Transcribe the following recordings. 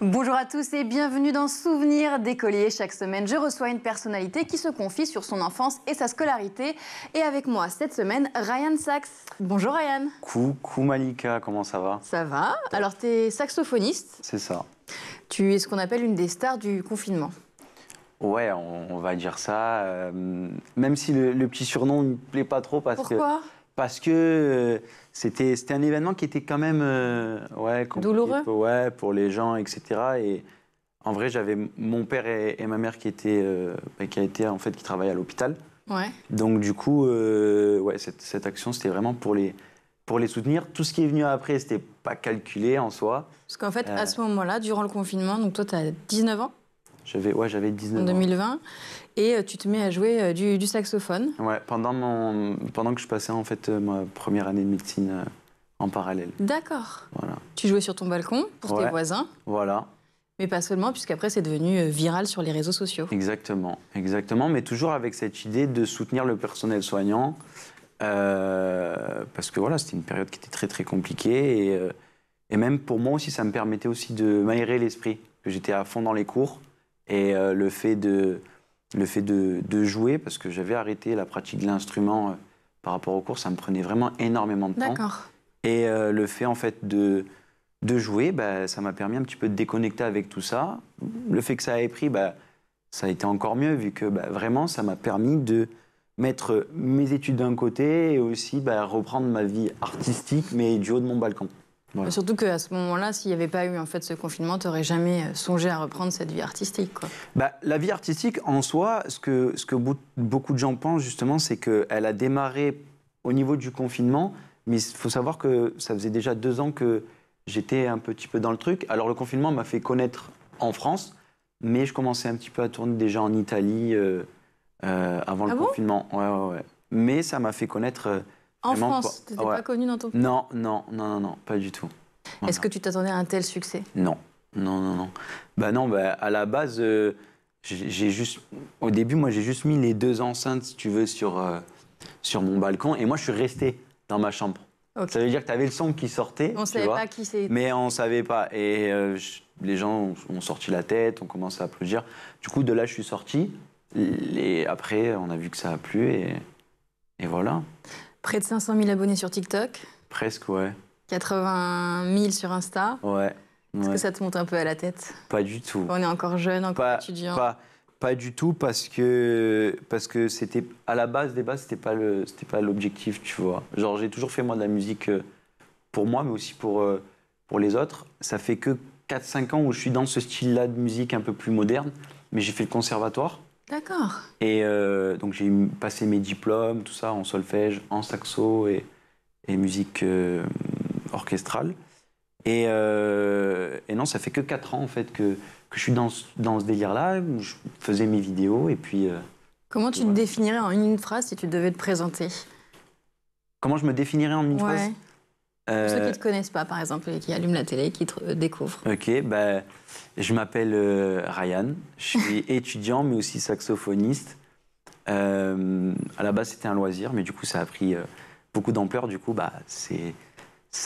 Bonjour à tous et bienvenue dans Souvenir d'écolier. Chaque semaine, je reçois une personnalité qui se confie sur son enfance et sa scolarité. Et avec moi cette semaine, Ryan Sachs. Bonjour Ryan. Coucou Malika, comment ça va Ça va. Alors, tu es saxophoniste C'est ça. Tu es ce qu'on appelle une des stars du confinement. Ouais, on, va dire ça. Euh, même si le, petit surnom ne plaît pas trop parce que. Pourquoi parce que euh, c'était un événement qui était quand même euh, ouais, douloureux pour, ouais, pour les gens, etc. Et en vrai, j'avais mon père et, ma mère qui étaient, euh, qui a été en fait qui travaillait à l'hôpital. Ouais. Donc du coup, ouais, cette, cette action, c'était vraiment pour les, pour les soutenir. Tout ce qui est venu après, c'était pas calculé en soi. Parce qu'en fait, à ce moment-là, durant le confinement, donc toi, tu as 19 ans j'avais, ouais, j'avais 19 En 2020. Et euh, tu te mets à jouer euh, du, saxophone. Ouais, pendant, mon, pendant que je passais en fait euh, ma première année de médecine en parallèle. D'accord. Voilà. Tu jouais sur ton balcon pour tes voisins. Voilà. Mais pas seulement, puisqu'après c'est devenu viral sur les réseaux sociaux. Exactement, exactement, mais toujours avec cette idée de soutenir le personnel soignant, parce que voilà, c'était une période qui était très très compliquée, et, et même pour moi aussi, ça me permettait aussi de m'aérer l'esprit, que j'étais à fond dans les cours, et euh, le fait, de, le fait de, jouer, parce que j'avais arrêté la pratique de l'instrument euh, par rapport au cours, ça me prenait vraiment énormément de temps. D'accord. Et euh, le fait en fait de, de jouer, bah, ça m'a permis un petit peu de déconnecter avec tout ça. Le fait que ça ait pris, bah, ça a été encore mieux, vu que bah, vraiment, ça m'a permis de mettre mes études d'un côté et aussi bah, reprendre ma vie artistique, mais du haut de mon balcon. Surtout qu'à ce moment-là, s'il n'y avait pas eu en fait ce confinement, tu n'aurais jamais euh, songé à reprendre cette vie artistique. Bah, la vie artistique, en soi, ce que, ce que beaucoup de gens pensent justement, c'est qu'elle a démarré au niveau du confinement, mais il faut savoir que ça faisait déjà deux ans que j'étais un petit peu dans le truc. Alors le confinement m'a fait connaître en France, mais je commençais un petit peu à tourner déjà en Italie euh, euh, avant le ah confinement. Mais ça m'a fait connaître... En France, tu n'étais pas connu dans ton pays Non, non, non, non, non, pas du tout. Est-ce que tu t'attendais à un tel succès Non, non, non, non. Bah non, bah, à la base, euh, j'ai juste, au début, moi, j'ai juste mis les deux enceintes, si tu veux, sur, euh, sur mon balcon, et moi, je suis resté dans ma chambre. Ça veut dire que tu avais le son qui sortait. On ne savait pas qui c'était. Mais on ne savait pas. Et euh, les gens ont, sorti la tête, ont commencé à applaudir. Du coup, de là, je suis sorti. Et après, on a vu que ça a plu et, et voilà. Près de 500 000 abonnés sur TikTok. Presque, ouais. 80 000 sur Insta. Ouais. Est-ce que ça te monte un peu à la tête Pas du tout. On est encore jeune, encore pas, Pas, du tout parce que parce que c'était à la base des bases c'était pas le c'était pas l'objectif tu vois. Genre j'ai toujours fait moi de la musique euh, pour moi mais aussi pour euh, pour les autres. Ça fait que 4-5 ans où je suis dans ce style-là de musique un peu plus moderne, mais j'ai fait le conservatoire. D'accord. Et euh, donc j'ai passé mes diplômes, tout ça, en solfège, en saxo et, musique euh, orchestrale. Euh, et, non, ça fait que 4 ans en fait que, je suis dans, dans ce délire-là. Je faisais mes vidéos et puis. Comment tu te définirais en une phrase si tu devais te présenter Comment je me définirais en une phrase pour ceux euh, qui ne te connaissent pas, par exemple, et qui allument la télé, et qui te découvrent. Ok, bah, je m'appelle euh, Ryan, je suis étudiant, mais aussi saxophoniste. Euh, à la base, c'était un loisir, mais du coup, ça a pris euh, beaucoup d'ampleur. Du coup, bah, c'est,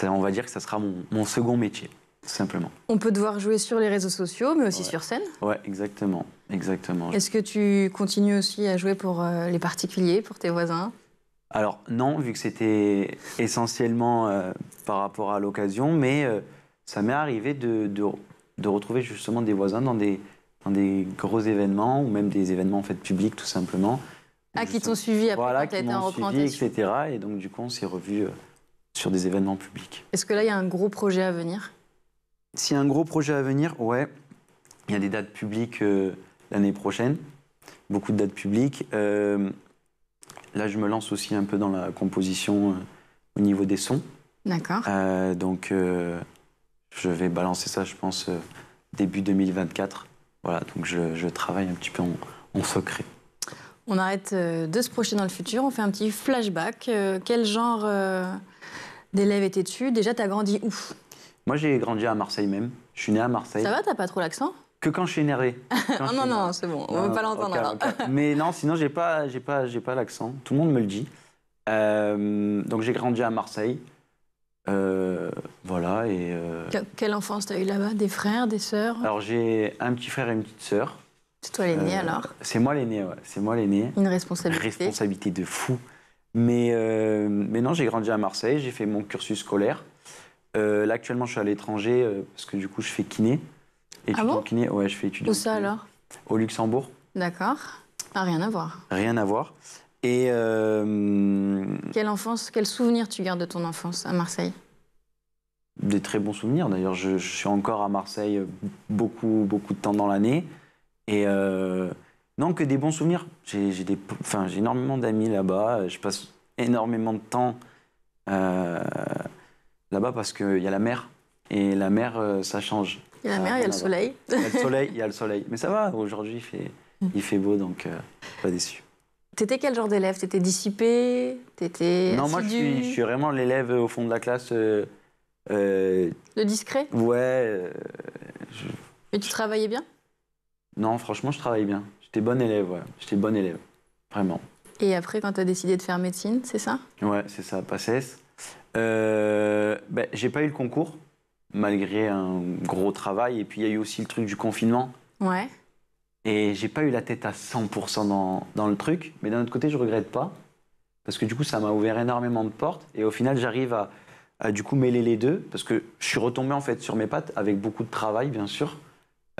on va dire que ça sera mon, second métier, tout simplement. On peut devoir jouer sur les réseaux sociaux, mais aussi sur scène Ouais, exactement. exactement. Est-ce que tu continues aussi à jouer pour les particuliers, pour tes voisins alors non, vu que c'était essentiellement euh, par rapport à l'occasion, mais euh, ça m'est arrivé de, retrouver justement des voisins dans des, des gros événements ou même des événements en fait publics tout simplement. Ah, qui t'ont suivi après quand été en etc. Et donc du coup, on s'est revu euh, sur des événements publics. Est-ce que là, il y a un gros projet à venir S'il y a un gros projet à venir, ouais. Il y a des dates publiques l'année prochaine, beaucoup de dates publiques. Là, je me lance aussi un peu dans la composition euh, au niveau des sons. D'accord. Euh, donc, euh, je vais balancer ça, je pense, début 2024. Voilà, donc je, travaille un petit peu en, secret. On arrête de se projeter dans le futur, on fait un petit flashback. quel genre d'élève étais-tu Déjà, tu as grandi où Moi, j'ai grandi à Marseille même. Je suis né à Marseille. Ça va, t'as pas trop l'accent que quand je suis énervé. Ah, non, non, non, c'est bon, on ne ah, veut pas l'entendre. Mais non, sinon, j'ai pas, j'ai pas, j'ai pas l'accent. Tout le monde me le dit. Euh, donc, j'ai grandi à Marseille. Euh, voilà, et... Euh, quelle enfance tu as eu là-bas Des frères, des sœurs Alors, j'ai un petit frère et une petite sœur. C'est toi l'aîné, alors C'est moi l'aîné, ouais. C'est moi l'aîné. Une responsabilité. Responsabilité de fou. Mais, mais non, j'ai grandi à Marseille, j'ai fait mon cursus scolaire. là, actuellement, je suis à l'étranger parce que du coup, je fais kiné ah bon Ouais, je fais études Où ça alors Au Luxembourg. D'accord. Ah, rien à voir. Rien à voir. Et. Euh, quelle enfance, quel souvenir tu gardes de ton enfance à Marseille Des très bons souvenirs d'ailleurs. Je, suis encore à Marseille euh, beaucoup, beaucoup de temps dans l'année. Et. Euh, non, que des bons souvenirs. J'ai des, enfin, j'ai énormément d'amis là-bas. Je passe énormément de temps là-bas parce qu'il y a la mer. Et la mer, ça change. Il y a la ah, mer, il y a le soleil. Il y a le soleil, il y a le soleil. Mais ça va, aujourd'hui, il fait, il fait beau, donc euh, pas déçu. T'étais quel genre d'élève T'étais dissipé T'étais Non, moi, je suis, vraiment l'élève au fond de la classe. Euh, euh, le discret Ouais. Mais tu travaillais bien Non, franchement, je travaillais bien. J'étais bon élève, ouais. J'étais bon élève, vraiment. Et après, quand t'as décidé de faire médecine, c'est ça Ouais, c'est ça, pas Euh, ben, j'ai pas eu le concours malgré un gros travail. Et puis il y a eu aussi le truc du confinement. Ouais. Et j'ai pas eu la tête à 100% dans, dans, le truc, mais d'un autre côté, je regrette pas, parce que du coup, ça m'a ouvert énormément de portes, et au final, j'arrive à, du coup mêler les deux, parce que je suis retombé en fait sur mes pattes avec beaucoup de travail, bien sûr,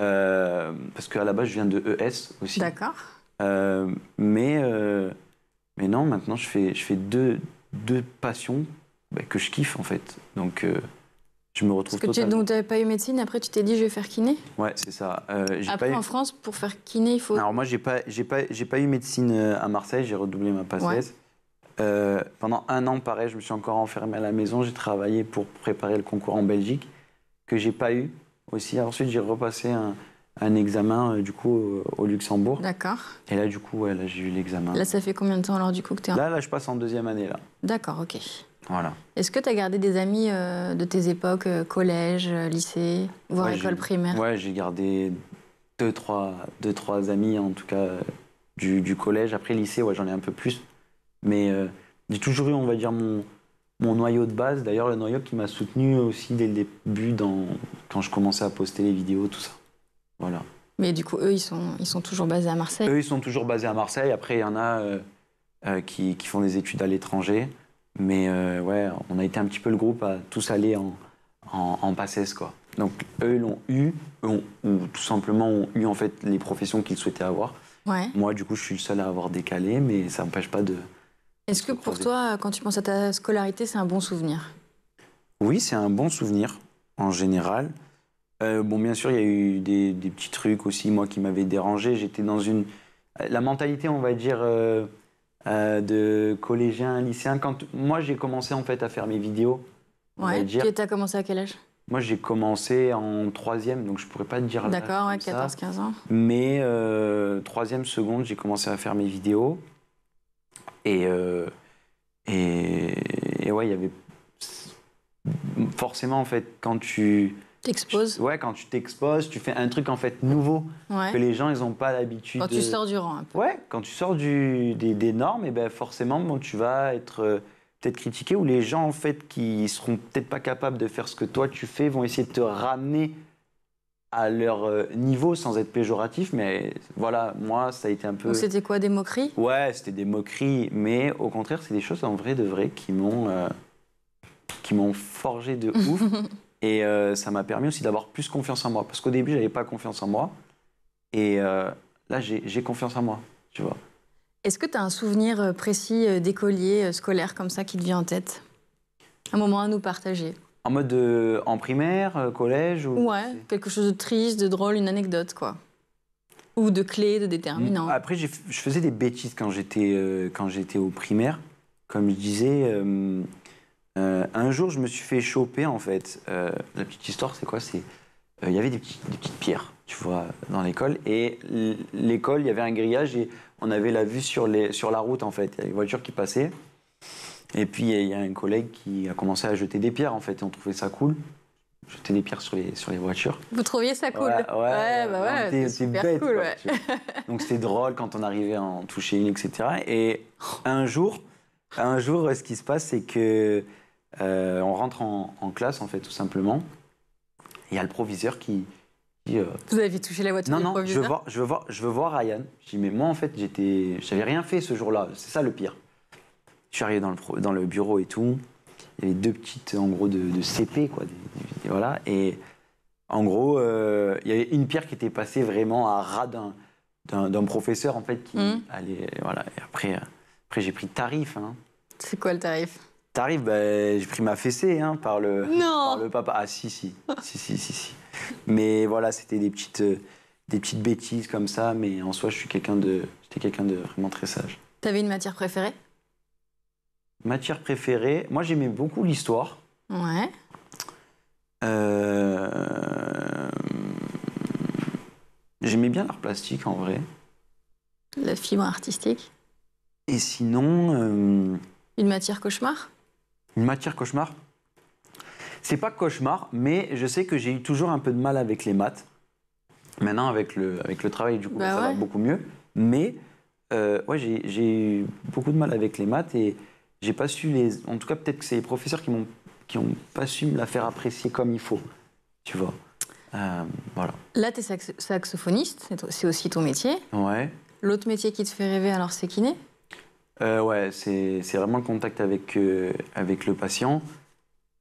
euh, parce qu'à la base, je viens de ES aussi. D'accord. Euh, mais, euh, mais non, maintenant, je fais, je fais deux, deux passions bah, que je kiffe en fait. Donc je me retrouve que tu, donc, pas eu médecine, après tu t'es dit je vais faire kiné Ouais, c'est ça. Euh, après, en France, pour faire kiné, il faut. Alors moi, j'ai pas, j'ai pas, pas eu médecine euh, à Marseille, j'ai redoublé ma passesse. Euh, pendant un an, pareil, je me suis encore enfermé à la maison. J'ai travaillé pour préparer le concours en Belgique, que j'ai pas eu aussi. Ensuite, j'ai repassé un, examen, du coup, au Luxembourg. D'accord. Et là, du coup, j'ai eu l'examen. Là, ça fait combien de temps alors, du coup, que tu es en... Là, là, je passe en deuxième année, là. D'accord, ok. Est-ce que tu as gardé des amis euh, de tes époques, euh, collège, euh, lycée, voire école primaire Ouais, j'ai gardé deux trois, deux, trois amis, en tout cas, du, collège. Après, lycée, ouais, j'en ai un peu plus. Mais j'ai toujours eu, on va dire, mon, noyau de base. D'ailleurs, le noyau qui m'a soutenu aussi dès le début, quand je commençais à poster les vidéos, tout ça. Voilà. Mais du coup, eux, ils sont, ils sont toujours basés à Marseille Eux, ils sont toujours basés à Marseille. Après, il y en a qui, qui, font des études à l'étranger. Mais euh, ouais, on a été un petit peu le groupe à tous aller en, en, quoi. Donc eux l'ont eu, ou tout simplement ont eu en fait les professions qu'ils souhaitaient avoir. Moi, du coup, je suis le seul à avoir décalé, mais ça n'empêche pas de. Est-ce que pour toi, quand tu penses à ta scolarité, c'est un bon souvenir Oui, c'est un bon souvenir en général. Euh, bon, bien sûr, il y a eu des, petits trucs aussi, moi, qui m'avaient dérangé. J'étais dans une. La mentalité, on va dire. Euh, euh, de collégiens, lycéens. Quand moi j'ai commencé en fait à faire mes vidéos. ouais. Tu as commencé à quel âge Moi j'ai commencé en troisième, donc je pourrais pas te dire. D'accord, 14-15 ans. Mais euh, troisième seconde, j'ai commencé à faire mes vidéos et euh, et, et ouais, il y avait forcément en fait quand tu T'exposes Ouais, quand tu t'exposes, tu fais un truc en fait nouveau que les gens ils n'ont pas l'habitude. Quand tu sors du rang un peu. Ouais, quand tu sors du, des, normes, et eh ben forcément bon, tu vas être euh, peut-être critiqué ou les gens en fait qui seront peut-être pas capables de faire ce que toi tu fais vont essayer de te ramener à leur euh, niveau sans être péjoratif, mais voilà, moi ça a été un peu. c'était quoi des moqueries Ouais, c'était des moqueries, mais au contraire c'est des choses en vrai de vrai qui m'ont euh, qui m'ont forgé de ouf. Et euh, ça m'a permis aussi d'avoir plus confiance en moi. Parce qu'au début, je n'avais pas confiance en moi. Et euh, là, j'ai confiance en moi, tu vois. Est-ce que tu as un souvenir euh, précis d'écolier scolaire comme ça qui te vient en tête Un moment à nous partager En mode en primaire, collège ou... Ouais, quelque chose de triste, de drôle, une anecdote, quoi. Ou de clé, de déterminant. Mm. Après, je faisais des bêtises quand j'étais quand j'étais au primaire. Comme je disais, euh, un jour, je me suis fait choper, en fait. Euh, la petite histoire, c'est quoi C'est euh, Il y avait des, petites pierres, tu vois, dans l'école. Et l'école, il y avait un grillage et on avait la vue sur, les, sur la route, en fait. Il y avait des voitures qui passaient. Et puis, il y a un collègue qui a commencé à jeter des pierres, en fait. Et on trouvait ça cool. Jeter des pierres sur les, sur les voitures. Vous trouviez ça cool Ouais, bah ouais. C'est bête. Cool, ouais. Donc, c'était drôle quand on arrivait à en toucher une, etc. Et un jour, un jour, ce qui se passe, c'est que euh, on rentre en, classe, en fait, tout simplement. Il y a le proviseur qui. Euh, Vous avez touché la voiture Non, non, je veux, voir, je, voir, je Ryan. Je dis, mais moi, en fait, j'étais, j'avais rien fait ce jour-là. C'est ça le pire. Je suis arrivé dans le, dans le bureau et tout. Il y avait deux petites, en gros, de, CP, quoi. voilà. Et en gros, euh, il y avait une pierre qui était passée vraiment à ras d'un, professeur, en fait, qui hum. allait. Voilà. Et après, après j'ai pris tarif. Hein. C'est quoi le tarif T'arrives, bah, j'ai pris ma fessée hein, par, le, par le papa. Ah si si, si, si, Mais voilà, c'était des petites, euh, des petites bêtises comme ça, mais en soi, je suis quelqu'un de, j'étais quelqu'un de vraiment très sage. T'avais une matière préférée Matière préférée, moi j'aimais beaucoup l'histoire. Ouais. Euh, j'aimais bien l'art plastique en vrai. La fibre artistique. Et sinon. Euh, une matière cauchemar une matière cauchemar C'est pas cauchemar, mais je sais que j'ai eu toujours un peu de mal avec les maths. Maintenant, avec le, avec le travail, du bah ça va beaucoup mieux. Mais euh, ouais, j'ai eu beaucoup de mal avec les maths et j'ai pas su les. En tout cas, peut-être que c'est les professeurs qui m'ont qui ont pas su me la faire apprécier comme il faut. Tu vois. Euh, voilà. Là, tu es saxophoniste, c'est aussi ton métier. Ouais. L'autre métier qui te fait rêver, alors, c'est kiné euh, ouais, c'est vraiment le contact avec, euh, avec le patient.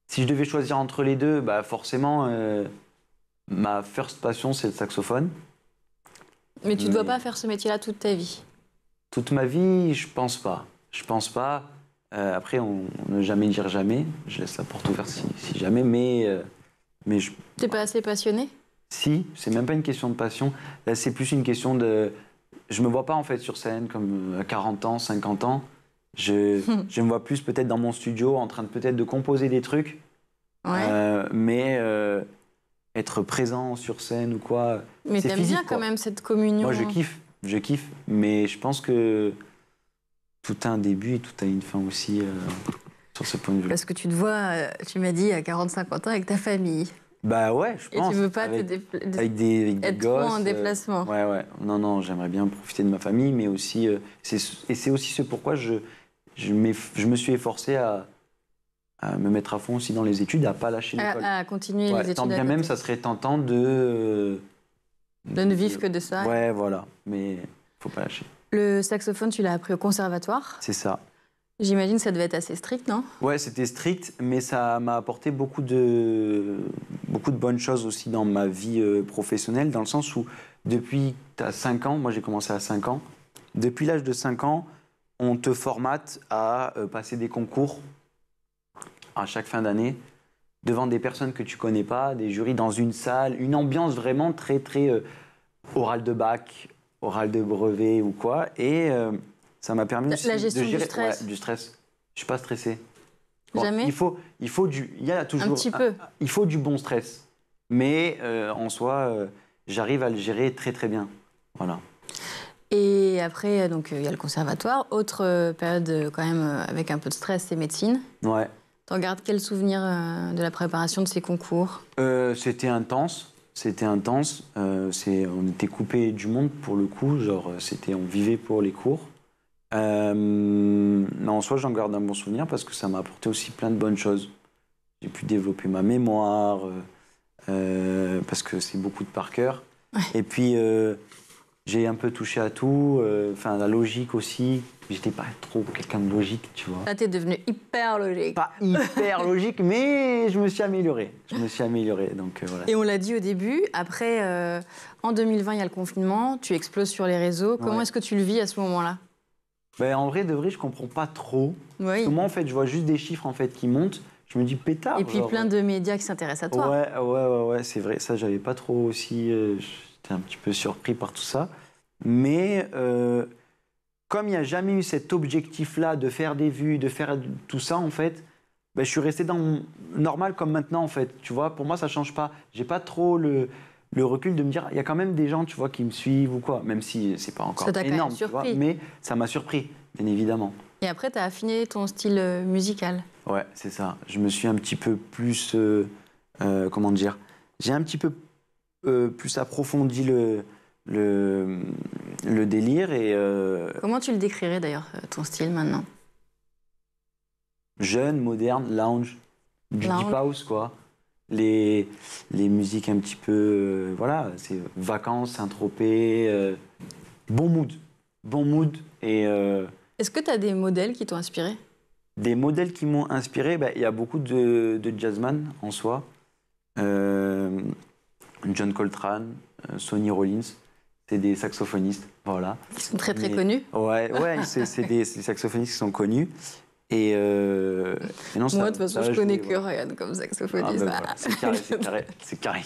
Si je devais choisir entre les deux, bah forcément, euh, ma first passion, c'est le saxophone. Mais tu ne dois pas faire ce métier-là toute ta vie Toute ma vie, je pense pas. Je pense pas. après, on, ne jamais dire jamais. Je laisse la porte ouverte si, si jamais, mais, mais je... T'es pas assez passionné Si, c'est même pas une question de passion. Là, c'est plus une question de je me vois pas en fait sur scène comme euh, à 40 ans, 50 ans. Je, me vois plus peut-être dans mon studio en train de peut-être de composer des trucs. Ouais. Euh, mais euh, être présent sur scène ou quoi. Mais t'aimes bien quand même cette communion. Moi je hein. kiffe, je kiffe. Mais je pense que tout a un début et tout a une fin aussi sur ce point de vue. Parce que tu te vois, tu m'as dit, à 40-50 ans avec ta famille. Bah ouais, je pense. Et tu veux pas avec, des, avec des être trop en euh, déplacement. ouais, ouais. Non, non, j'aimerais bien profiter de ma famille, mais aussi. Euh, c'est, et c'est aussi ce pourquoi je, je, je me suis efforcé à, à, me mettre à fond aussi dans les études, à pas lâcher l'école. À, continuer les études. Tant bien même, ça serait tentant de. Euh, de ne vivre que de ça. Ouais, voilà. Mais faut pas lâcher. Le saxophone, tu l'as appris au conservatoire. C'est ça. J'imagine que ça devait être assez strict, non Ouais, c'était strict, mais ça m'a apporté beaucoup de, beaucoup de bonnes choses aussi dans ma vie euh, professionnelle, dans le sens où depuis tu as 5 ans, moi j'ai commencé à 5 ans, depuis l'âge de 5 ans, on te formate à euh, passer des concours à chaque fin d'année devant des personnes que tu connais pas, des jurys dans une salle, une ambiance vraiment très très euh, orale de bac, orale de brevet ou quoi. Et ça m'a permis de gérer du stress. Je du Je suis pas stressé. Jamais. Il faut, il faut du, il y a toujours. Un petit peu. il faut du bon stress, mais euh, en soi, euh, j'arrive à le gérer très très bien. Voilà. Et après, euh, donc il y a le conservatoire. Autre période quand même avec un peu de stress, c'est médecine. Ouais. T'en gardes quel souvenir de la préparation de ces concours C'était intense. C'était intense. on était coupé du monde pour le coup. Genre, c'était, on vivait pour les cours. Euh, en soi, j'en garde un bon souvenir parce que ça m'a apporté aussi plein de bonnes choses. J'ai pu développer ma mémoire, euh, euh, parce que c'est beaucoup de par cœur. Et puis, euh, j'ai un peu touché à tout, enfin, la logique aussi. J'étais pas trop quelqu'un de logique, tu vois. Là, t'es devenu hyper logique. Pas hyper logique, mais je me suis amélioré. Je me suis amélioré, donc voilà. Et on l'a dit au début, après, en 2020, il y a le confinement, tu exploses sur les réseaux. Comment est-ce que tu le vis à ce moment-là ben, en vrai, de vrai, je comprends pas trop. Moi, en fait, je vois juste des chiffres en fait qui montent. Je me dis pétard. Et puis plein de médias qui s'intéressent à toi. Ouais, ouais, ouais, c'est vrai. Ça, j'avais pas trop aussi. Euh, j'étais un petit peu surpris par tout ça. Mais euh, comme il n'y a jamais eu cet objectif-là de faire des vues, de faire tout ça, en fait, ben, je suis resté dans normal comme maintenant, en fait. Tu vois, pour moi, ça change pas. J'ai pas trop le le recul de me dire, il y a quand même des gens, tu vois, qui me suivent ou quoi, même si c'est pas encore ça énorme, tu mais ça m'a surpris, bien évidemment. Et après, tu as affiné ton style euh, musical. Ouais, c'est ça. Je me suis un petit peu plus, euh, euh, comment dire, j'ai un petit peu plus approfondi le, le, délire et. Comment tu le décrirais d'ailleurs ton style maintenant Jeune, moderne, lounge, deep house quoi les, les musiques un petit peu. Euh, voilà, c'est vacances, saint euh, bon mood. Bon mood. Et euh, Est-ce que tu as des modèles qui t'ont inspiré des modèles qui m'ont inspiré, bah, il y a beaucoup de, de jazzman en soi. John Coltrane, Sonny Rollins, c'est des saxophonistes. Voilà. Ils sont très très connus. Ouais, c'est c'est des saxophonistes qui sont connus. Euh, et non, Moi, de toute façon, je connais que Ryan comme saxophoniste. Ah, bah c'est carré, c'est carré.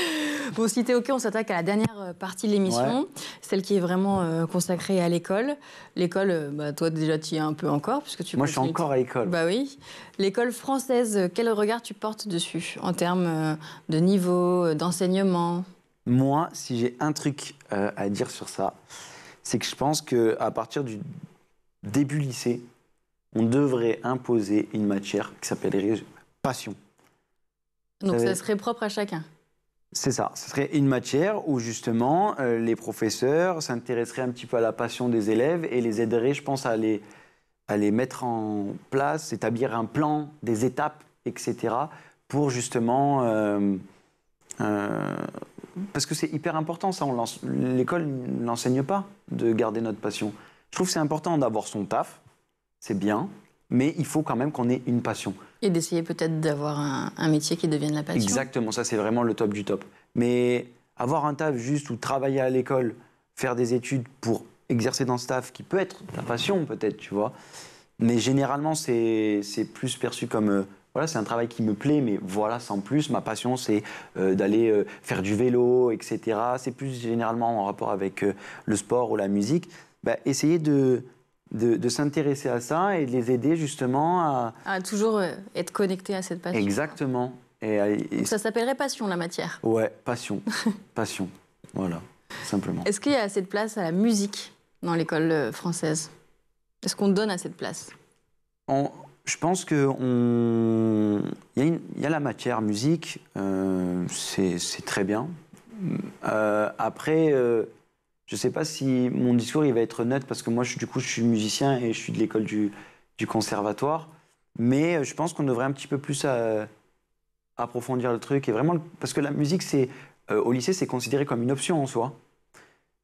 bon, si es OK, on s'attaque à la dernière euh, partie de l'émission, celle qui est vraiment euh, consacrée à l'école. L'école, bah, toi, déjà, tu y es un peu encore. Puisque tu Moi, je suis encore à l'école. Bah oui. L'école française, quel regard tu portes dessus en termes de niveau, d'enseignement Moi, si j'ai un truc à dire sur ça, c'est que je pense qu'à partir du début lycée, on devrait imposer une matière qui s'appellerait passion. Donc ça, serait propre à chacun c'est ça, ce serait une matière où justement euh, les professeurs s'intéresseraient un petit peu à la passion des élèves et les aideraient, je pense, à les, les mettre en place, établir un plan, des étapes, etc., pour justement euh, euh, parce que c'est hyper important, ça. L'école n'enseigne pas de garder notre passion. Je trouve que c'est important d'avoir son taf, c'est bien, mais il faut quand même qu'on ait une passion. Et d'essayer peut-être d'avoir un, métier qui devienne la passion. Exactement, ça c'est vraiment le top du top. Mais avoir un taf juste ou travailler à l'école, faire des études pour exercer dans ce taf qui peut être ta passion peut-être, tu vois. Mais généralement c'est plus perçu comme euh, voilà, c'est un travail qui me plaît, mais voilà, sans plus, ma passion, c'est euh, d'aller euh, faire du vélo, etc. C'est plus généralement en rapport avec le sport ou la musique. Essayer bah, essayer de, de, s'intéresser à ça et de les aider justement à... À toujours euh, être connecté à cette passion. Exactement. Et, Ça s'appellerait passion, la matière. Ouais, passion. passion. Voilà, simplement. Est-ce qu'il y a assez de place à la musique dans l'école euh, française Est-ce qu'on donne assez de place Je pense qu'il on... y, y, a la matière musique, euh, c'est très bien. après... Je ne sais pas si mon discours il va être net parce que moi, je, du coup, je suis musicien et je suis de l'école du, conservatoire. Mais euh, je pense qu'on devrait un petit peu plus à, euh, approfondir le truc. Et vraiment, parce que la musique, c'est euh, au lycée, c'est considéré comme une option en soi.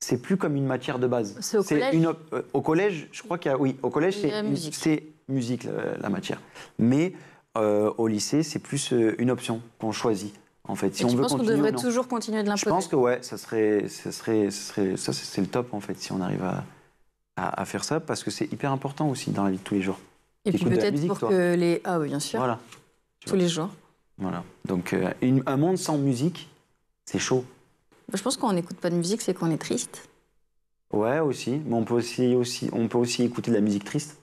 C'est plus comme une matière de base. C'est au collège. Une, au collège, je crois qu'il oui, au collège, c'est musique, musique la, matière. Mais au lycée, c'est plus une option qu'on choisit en fait. Si qu'on devrait toujours continuer de l'imposer Je pense que ouais, ça serait, ça serait, ça serait, ça c'est le top en fait, si on arrive à, à, faire ça, parce que c'est hyper important aussi dans la vie de tous les jours. Et puis peut-être pour que les ah oui bien sûr. Voilà. Tous les jours. Voilà. Donc euh, un monde sans musique, c'est chaud. Je pense qu'on n'écoute pas de musique, c'est qu'on est triste. Ouais aussi, mais on peut aussi, aussi, on peut aussi écouter de la musique triste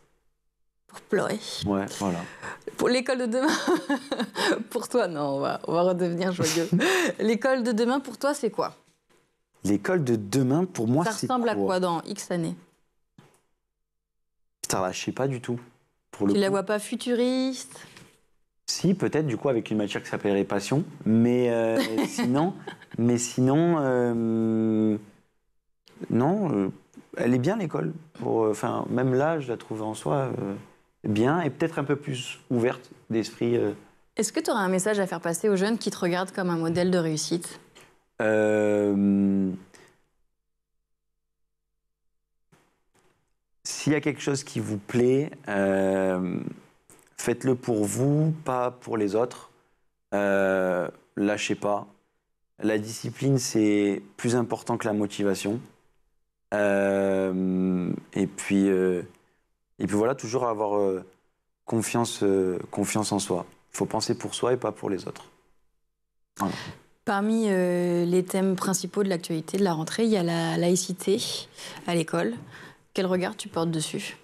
pour pleurer. Ouais, voilà. Pour l'école de demain, pour toi, non, on va, redevenir joyeux. l'école de demain, pour toi, c'est quoi L'école de demain, pour moi, c'est. Ça ressemble à quoi dans X années Ça, je sais pas du tout. Pour tu la vois pas futuriste Si, peut-être, du coup, avec une matière qui s'appellerait passion. Mais euh, sinon, mais sinon euh, non, euh, elle est bien l'école. Enfin, même là, je la trouve en soi bien et peut-être un peu plus ouverte d'esprit. Euh. Est-ce que tu auras un message à faire passer aux jeunes qui te regardent comme un modèle de réussite euh, S'il y a quelque chose qui vous plaît, euh, faites-le pour vous, pas pour les autres. Lâchez pas. La discipline, c'est plus important que la motivation. Et puis et puis voilà, toujours avoir euh, confiance, euh, confiance en soi. Il faut penser pour soi et pas pour les autres. Parmi euh, les thèmes principaux de l'actualité de la rentrée, il y a la laïcité à l'école. Quel regard tu portes dessus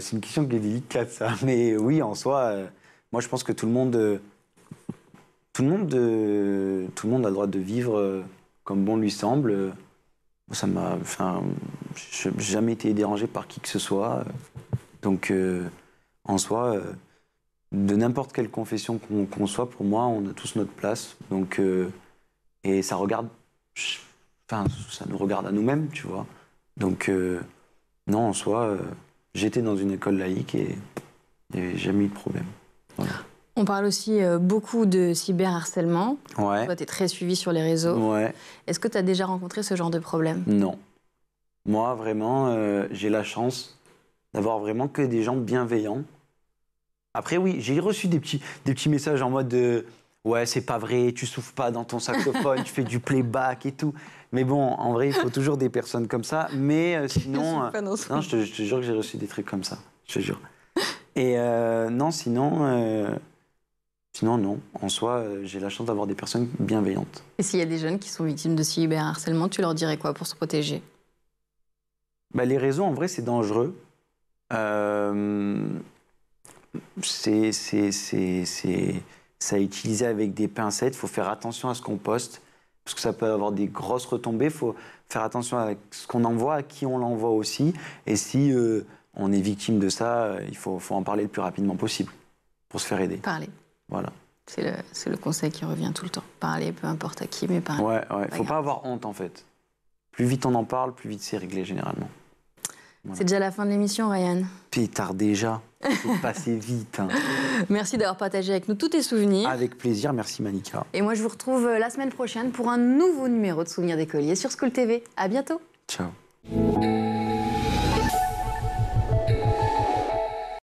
C'est une question qui est délicate, ça. Mais oui, en soi, moi je pense que tout le monde, tout le monde, tout le monde a le droit de vivre comme bon lui semble ça m'a. je jamais été dérangé par qui que ce soit. Donc, euh, en soi, euh, de n'importe quelle confession qu'on soit, pour moi, on a tous notre place. Donc, euh, et ça regarde. Enfin, ça nous regarde à nous-mêmes, tu vois. Donc, non, en soi, j'étais dans une école laïque et il jamais eu de problème. On parle aussi euh, beaucoup de cyberharcèlement. Ouais. Toi, tu es très suivi sur les réseaux. Ouais. Est-ce que tu as déjà rencontré ce genre de problème Non. Moi, vraiment, euh, j'ai la chance d'avoir vraiment que des gens bienveillants. Après, oui, j'ai reçu des petits, des petits messages en mode de, Ouais, c'est pas vrai, tu souffles pas dans ton saxophone, tu fais du playback et tout. Mais bon, en vrai, il faut toujours des personnes comme ça. Mais euh, sinon. non, je te, je te, jure que j'ai reçu des trucs comme ça. Je te jure. Et non, sinon. Sinon, non. En soi, euh, j'ai la chance d'avoir des personnes bienveillantes. Et s'il y a des jeunes qui sont victimes de cyberharcèlement, tu leur dirais quoi pour se protéger bah, Les réseaux, en vrai, c'est dangereux. Euh... c'est, ça utilisé avec des pincettes. Il faut faire attention à ce qu'on poste, parce que ça peut avoir des grosses retombées. Il faut faire attention à ce qu'on envoie, à qui on l'envoie aussi. Et si euh, on est victime de ça, euh, il faut, faut en parler le plus rapidement possible pour se faire aider. Parler. Voilà. C'est le, conseil qui revient tout le temps. Parler, peu importe à qui, mais parler. Ouais, ouais. Faut pas avoir honte, en fait. Plus vite on en parle, plus vite c'est réglé, généralement. C'est déjà la fin de l'émission, Ryan. Pétard déjà. Il faut passer vite. Hein. Merci d'avoir partagé avec nous tous tes souvenirs. Avec plaisir, merci Manika. Et moi, je vous retrouve euh, la semaine prochaine pour un nouveau numéro de Souvenirs d'écoliers sur School TV. À bientôt. Ciao.